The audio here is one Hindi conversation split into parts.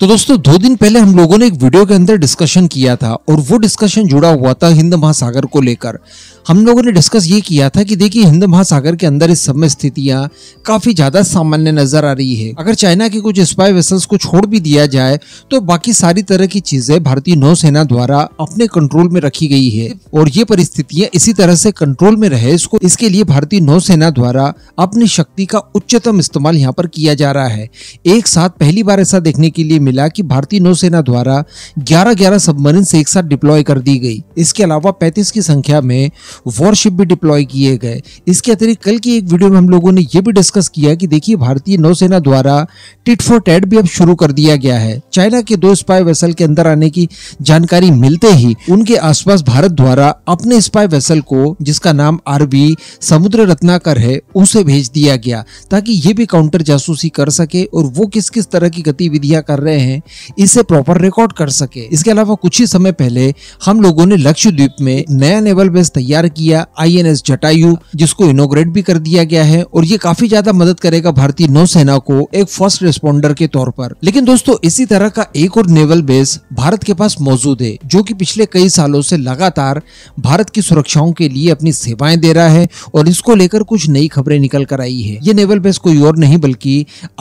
तो दोस्तों दो दिन पहले हम लोगों ने एक वीडियो के अंदर डिस्कशन किया था और वो डिस्कशन जुड़ा हुआ था हिंद महासागर को लेकर हम लोगों ने डिस्कस ये किया था कि देखिए हिंद महासागर के अंदर इस समय स्थितियां काफी ज्यादा सामान्य नजर आ रही है अगर चाइना के कुछ स्पाई वेसल्स को छोड़ भी दिया जाए तो बाकी सारी तरह की चीजें भारतीय नौसेना द्वारा अपने कंट्रोल में रखी गई है और ये परिस्थितियां इसी तरह से कंट्रोल में रहे इसको इसके लिए भारतीय नौसेना द्वारा अपनी शक्ति का उच्चतम इस्तेमाल यहाँ पर किया जा रहा है एक साथ पहली बार ऐसा देखने के लिए मिला कि भारतीय नौसेना द्वारा 11-11 सबमरीन से एक साथ डिप्लॉय कर दी गई इसके अलावा 35 की संख्या में वॉरशिप भी डिप्लॉय किए गए इसके अतिरिक्त कल की एक वीडियो में हम लोगों ने यह भी डिस्कस किया कि देखिए भारतीय नौसेना द्वारा टिट फॉर टेट भी अब शुरू कर दिया गया है चाइना के दो स्पाई वेसल के अंदर आने की जानकारी मिलते ही उनके आसपास भारत द्वारा अपने स्पाई वेसल को जिसका नाम आरबी समुद्र रत्नाकर है उसे भेज दिया गया ताकि ये भी काउंटर जासूसी कर सके और वो किस किस तरह की गतिविधियां कर रहे रहे हैं इसे प्रॉपर रिकॉर्ड कर सके इसके अलावा कुछ ही समय पहले हम लोगों ने लक्षद्वीप में नया नेवल बेस तैयार किया आई जटायु जिसको इनोग्रेट भी कर दिया गया है और ये काफी ज्यादा मदद करेगा भारतीय नौसेना को एक फर्स्ट रिस्पॉन्डर के तौर पर लेकिन दोस्तों इसी तरह का एक और नेवल बेस भारत के पास मौजूद है जो की पिछले कई सालों से लगातार भारत की सुरक्षाओं के लिए अपनी सेवाएं दे रहा है और इसको लेकर कुछ नई खबरें निकल कर आई है ये नेवल बेस कोई और नहीं बल्कि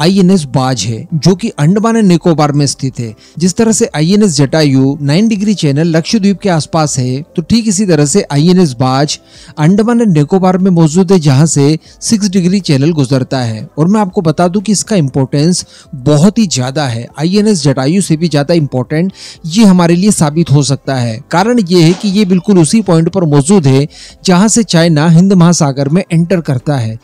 आई बाज है जो की अंडमान एंड निकोबार व्यापार में स्थित है जिस तरह से I N S Jatayu nine degree channel Lakshadweep के आसपास है तो ठीक इसी तरह से आई एन एस बाज अंडमान एंड निकोबार में मौजूद है जहाँ से सिक्स डिग्री चैनल गुजरता है और मैं आपको बता दूं कि इसका इंपॉर्टेंस बहुत ही ज्यादा है आई एन एस जटायु से भी ज्यादा इंपॉर्टेंट ये हमारे लिए साबित हो सकता है कारण ये है कि ये बिल्कुल उसी पॉइंट पर मौजूद है जहाँ से चाइना हिंद महासागर में एंटर करता है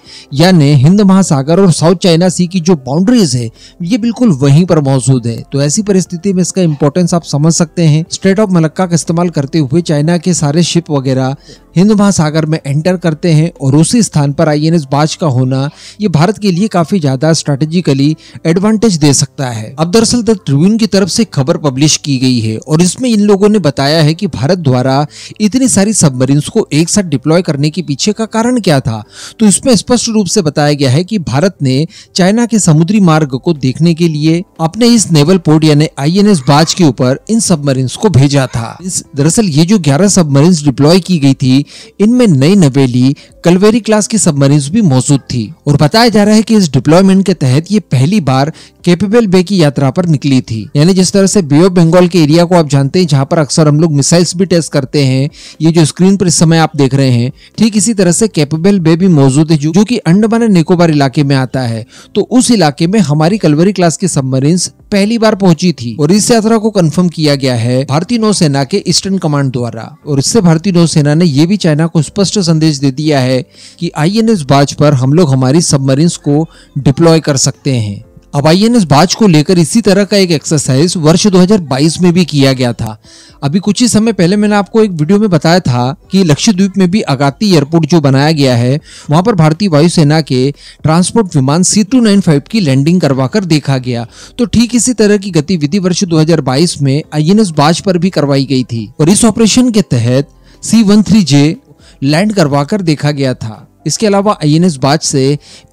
यानी हिंद महासागर और साउथ चाइना सी की जो बाउंड्रीज है ये बिल्कुल वहीं पर मौजूद है दे तो ऐसी परिस्थिति में इसका इम्पोर्टेंस आप समझ सकते हैं स्ट्रेट ऑफ मलक्का का इस्तेमाल करते हुए चाइना के सारे शिप वगैरह हिंद महासागर में एंटर करते हैं और उसी स्थान पर आई एन बाज का होना ये भारत के लिए काफी ज्यादा स्ट्रेटेजिकली एडवांटेज दे सकता है अब दरअसल द ट्रिब्यून की तरफ से खबर पब्लिश की गई है और इसमें इन लोगों ने बताया है कि भारत द्वारा इतनी सारी सबमरीन्स को एक साथ डिप्लॉय करने के पीछे का कारण क्या था तो इसमें स्पष्ट रूप से बताया गया है कि भारत ने चाइना के समुद्री मार्ग को देखने के लिए अपने इस नेवल पोर्ट यानी आई एन बाज के ऊपर इन सबमरीन्स को भेजा था दरअसल ये जो ग्यारह सबमरीन्स डिप्लॉय की गई थी थी इनमें नई नवेली कलवेरी क्लास की सबमरीन भी मौजूद थी और बताया जा रहा है कि इस डिप्लॉयमेंट के तहत ये पहली बार केपेबल बे की यात्रा पर निकली थी यानी जिस तरह से बे ऑफ बंगाल के एरिया को आप जानते हैं जहाँ पर अक्सर हम लोग मिसाइल्स भी टेस्ट करते हैं ये जो स्क्रीन पर इस समय आप देख रहे हैं ठीक इसी तरह से कैपेबल बे भी मौजूद है जो की अंडमान निकोबार इलाके में आता है तो उस इलाके में हमारी कलवेरी क्लास की सबमरीन पहली बार पहुंची थी और इस यात्रा को कंफर्म किया गया है भारतीय नौसेना के ईस्टर्न कमांड द्वारा और इससे भारतीय नौसेना ने यह भी चाइना को स्पष्ट संदेश दे दिया है कि आईएनएस बाज पर हम लोग हमारी सबमरीन्स को डिप्लॉय कर सकते हैं अब आई एन एस बाज को लेकर इसी तरह का एक एक्सरसाइज वर्ष 2022 में भी किया गया था अभी कुछ ही समय पहले मैंने आपको एक वीडियो में बताया था कि लक्षद्वीप में भी अगाती एयरपोर्ट जो बनाया गया है वहां पर भारतीय वायुसेना के ट्रांसपोर्ट विमान सी टू नाइन फाइव की लैंडिंग करवाकर देखा गया तो ठीक इसी तरह की गतिविधि वर्ष दो में आई एन बाज पर भी करवाई गई थी और इस ऑपरेशन के तहत C one three J land करवा कर देखा गया था इसके अलावा आई एन बाज से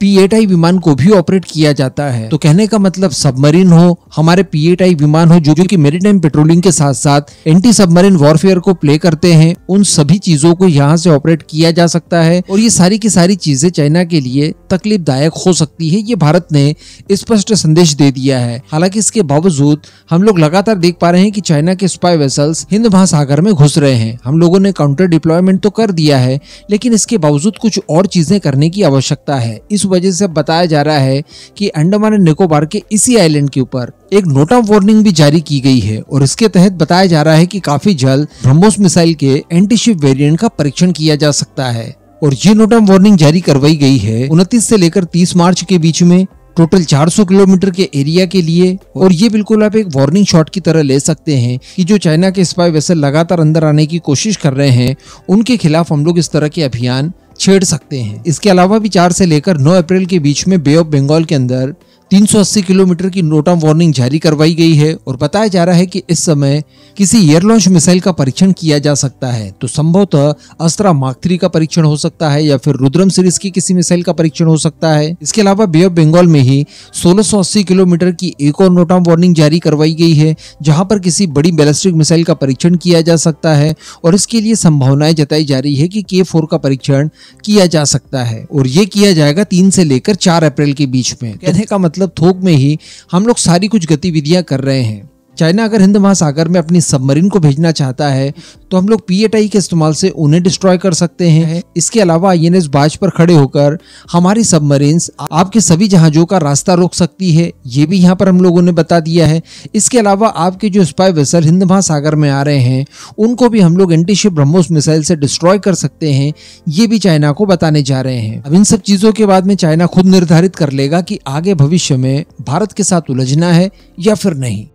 पी एट आई विमान को भी ऑपरेट किया जाता है तो कहने का मतलब सबमरीन हो हमारे पी एट आई विमान हो जो कि मेरीटाइम पेट्रोलिंग के साथ साथ एंटी सबमरीन वॉरफेयर को प्ले करते हैं उन सभी चीजों को यहाँ से ऑपरेट किया जा सकता है और ये सारी की सारी चीजें चाइना के लिए तकलीफदायक हो सकती है ये भारत ने स्पष्ट संदेश दे दिया है हालांकि इसके बावजूद हम लोग लगातार देख पा रहे हैं कि चाइना के स्पाई वेसल्स हिंद महासागर में घुस रहे हैं हम लोगों ने काउंटर डिप्लॉयमेंट तो कर दिया है लेकिन इसके बावजूद कुछ और और चीज़ें करने की आवश्यकता है इस वजह से बताया जा रहा है कि अंडमान एंड निकोबार के इसी आइलैंड के ऊपर एक नोट ऑफ वार्निंग भी जारी की गई है और इसके तहत बताया जा रहा है कि काफी जल्द ब्रह्मोस मिसाइल के एंटीशिप वेरियंट का परीक्षण किया जा सकता है और ये नोट ऑफ वार्निंग जारी करवाई गई है उनतीस से लेकर तीस मार्च के बीच में टोटल 400 किलोमीटर के एरिया के लिए और ये बिल्कुल आप एक वार्निंग शॉट की तरह ले सकते हैं कि जो चाइना के स्पाई वैसे लगातार अंदर आने की कोशिश कर रहे हैं उनके खिलाफ हम लोग इस तरह के अभियान छेड़ सकते हैं इसके अलावा भी चार से लेकर नौ अप्रैल के बीच में बे ऑफ बंगाल के अंदर 380 किलोमीटर की नोट ऑफ वार्निंग जारी करवाई गई है और बताया जा रहा है कि इस समय किसी एयर लॉन्च मिसाइल का परीक्षण किया जा सकता है तो संभवतः अस्त्रा मार्क थ्री का परीक्षण हो सकता है या फिर रुद्रम सीरीज की किसी मिसाइल का परीक्षण हो सकता है इसके अलावा बे ऑफ बंगाल में ही सोलह किलोमीटर की एक और नोट ऑफ वार्निंग जारी करवाई गई है जहां पर किसी बड़ी बैलिस्टिक मिसाइल का परीक्षण किया जा सकता है और इसके लिए संभावनाएं जताई जा रही है कि के का परीक्षण किया जा सकता है और ये किया जाएगा तीन से लेकर चार अप्रैल के बीच में तो कहने का मतलब मतलब थोक में ही हम लोग सारी कुछ गतिविधियां कर रहे हैं चाइना अगर हिंद महासागर में अपनी सबमरीन को भेजना चाहता है तो हम लोग पीएटआई के इस्तेमाल से उन्हें डिस्ट्रॉय कर सकते हैं इसके अलावा आई एन बाज पर खड़े होकर हमारी सबमरीन आपके सभी जहाजों का रास्ता रोक सकती है ये भी यहाँ पर हम लोगों ने बता दिया है इसके अलावा आपके जो स्पाई वेसल हिंद महासागर में आ रहे हैं उनको भी हम लोग एंटीशिप ब्रह्मोस मिसाइल से डिस्ट्रॉय कर सकते हैं ये भी चाइना को बताने जा रहे हैं अब इन सब चीजों के बाद में चाइना खुद निर्धारित कर लेगा कि आगे भविष्य में भारत के साथ उलझना है या फिर नहीं